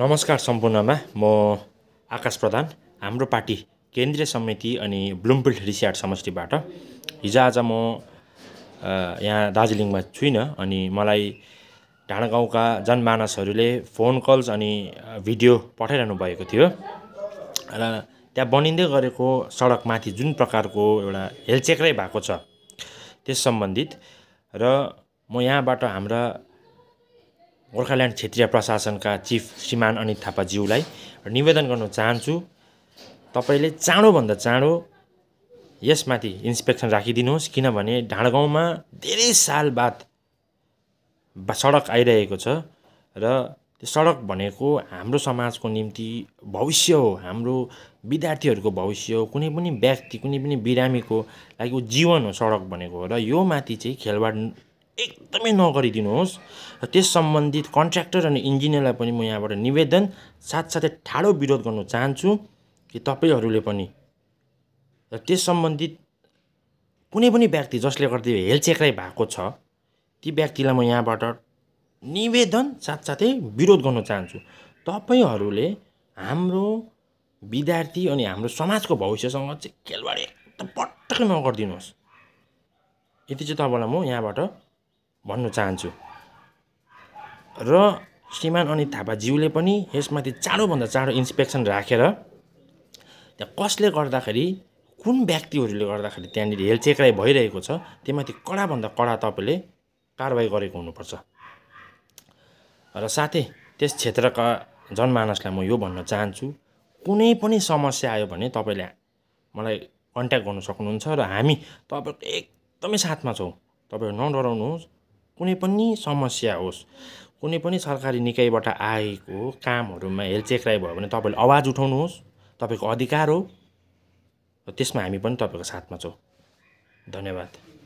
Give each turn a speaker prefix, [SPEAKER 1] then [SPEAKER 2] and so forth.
[SPEAKER 1] नमस्कार सम्पूर्णमा म आकाश प्रधान हाम्रो पार्टी केन्द्रीय समिति अनि ब्लुमफिल्ड रिसियाट समष्टिबाट हिजोआज म यहाँ दार्जिलिङमा छुइनँ अनि मलाई गाउँका जनमानसहरूले फोन कल्स अनि भिडियो पठाइरहनु भएको थियो र त्यहाँ बनिँदै गरेको सडकमाथि जुन प्रकारको एउटा हेलचेक्रै भएको छ त्यस सम्बन्धित र म यहाँबाट हाम्रा गोर्खाल्यान्ड क्षेत्रीय प्रशासनका चिफ श्रीमान अनित थापाज्यूलाई निवेदन गर्न चाहन्छु तपाईँले चाँडोभन्दा चाँडो यसमाथि इन्सपेक्सन राखिदिनुहोस् किनभने ढाँडगाउँमा धेरै साल बाद सडक आइरहेको छ र त्यो सडक भनेको हाम्रो समाजको निम्ति भविष्य हो हाम्रो विद्यार्थीहरूको भविष्य हो कुनै पनि व्यक्ति कुनै पनि बिरामीको लागि जीवन हो सडक भनेको र यो माथि चाहिँ खेलवाड एकदमै नगरिदिनुहोस् र त्यस सम्बन्धित कन्ट्र्याक्टर अनि इन्जिनियरलाई पनि म यहाँबाट निवेदन साथसाथै ठाडो विरोध गर्न चाहन्छु कि तपाईँहरूले पनि र त्यस सम्बन्धित कुनै पनि व्यक्ति जसले गर्दा हेलचेक्राइ भएको छ ती व्यक्तिलाई म यहाँबाट निवेदन साथसाथै विरोध गर्न चाहन्छु तपाईँहरूले हाम्रो विद्यार्थी अनि हाम्रो समाजको भविष्यसँग चाहिँ खेलबाड एकदम पटक्कै नगरिदिनुहोस् यति चाहिँ तपाईँलाई म यहाँबाट भन्न चाहन्छु र श्रीमान अनित थापाज्यूले पनि यसमाथि चाँडोभन्दा चाँडो इन्सपेक्सन राखेर त्यहाँ कसले गर्दाखेरि कुन व्यक्तिहरूले गर्दाखेरि त्यहाँनिर हेलचेक्राइ भइरहेको छ त्योमाथि कडाभन्दा कडा तपाईँले कारवाही गरेको हुनुपर्छ र साथै त्यस क्षेत्रका जनमानसलाई म यो भन्न चाहन्छु कुनै पनि समस्या आयो भने तपाईँले मलाई कन्ट्याक्ट गर्नु सक्नुहुन्छ र हामी तपाईँको एकदमै साथमा छौँ तपाईँहरू नडराउनुहोस् कुनै पनि समस्या होस् कुनै पनि सरकारी निकायबाट आएको कामहरूमा राई भयो भने तपाईँले आवाज उठाउनुहोस् तपाईँको अधिकार हो र त्यसमा हामी पनि तपाईँको साथमा छौँ धन्यवाद